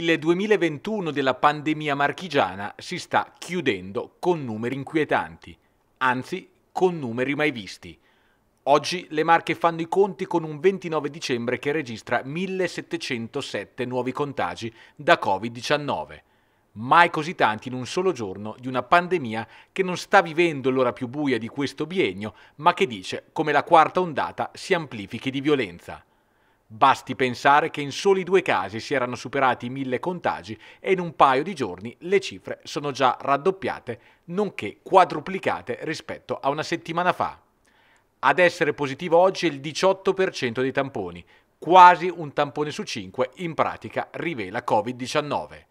Il 2021 della pandemia marchigiana si sta chiudendo con numeri inquietanti, anzi con numeri mai visti. Oggi le Marche fanno i conti con un 29 dicembre che registra 1707 nuovi contagi da Covid-19. Mai così tanti in un solo giorno di una pandemia che non sta vivendo l'ora più buia di questo biennio, ma che dice come la quarta ondata si amplifichi di violenza. Basti pensare che in soli due casi si erano superati i mille contagi e in un paio di giorni le cifre sono già raddoppiate, nonché quadruplicate rispetto a una settimana fa. Ad essere positivo oggi è il 18% dei tamponi, quasi un tampone su 5 in pratica rivela Covid-19.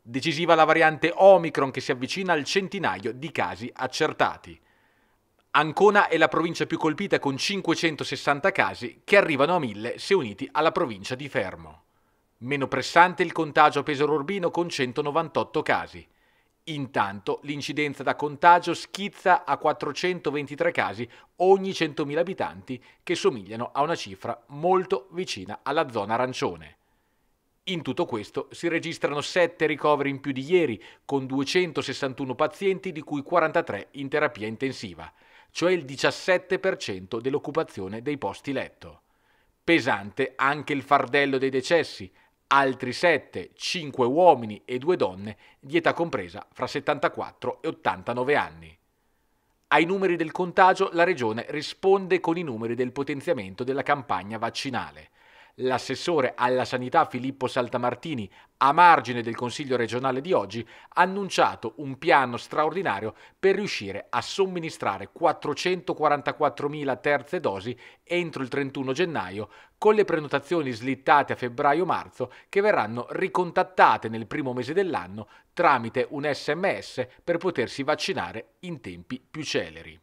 Decisiva la variante Omicron che si avvicina al centinaio di casi accertati. Ancona è la provincia più colpita con 560 casi che arrivano a 1000 se uniti alla provincia di Fermo. Meno pressante il contagio a Pesaro Urbino con 198 casi. Intanto l'incidenza da contagio schizza a 423 casi ogni 100.000 abitanti che somigliano a una cifra molto vicina alla zona arancione. In tutto questo si registrano 7 ricoveri in più di ieri, con 261 pazienti di cui 43 in terapia intensiva cioè il 17% dell'occupazione dei posti letto. Pesante anche il fardello dei decessi, altri 7, 5 uomini e 2 donne di età compresa fra 74 e 89 anni. Ai numeri del contagio la Regione risponde con i numeri del potenziamento della campagna vaccinale l'assessore alla sanità Filippo Saltamartini, a margine del Consiglio regionale di oggi, ha annunciato un piano straordinario per riuscire a somministrare 444.000 terze dosi entro il 31 gennaio, con le prenotazioni slittate a febbraio-marzo che verranno ricontattate nel primo mese dell'anno tramite un sms per potersi vaccinare in tempi più celeri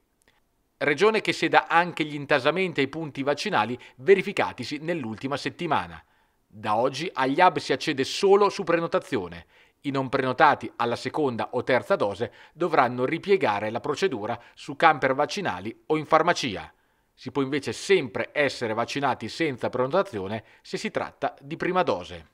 regione che seda anche gli intasamenti ai punti vaccinali verificatisi nell'ultima settimana. Da oggi agli hub si accede solo su prenotazione. I non prenotati alla seconda o terza dose dovranno ripiegare la procedura su camper vaccinali o in farmacia. Si può invece sempre essere vaccinati senza prenotazione se si tratta di prima dose.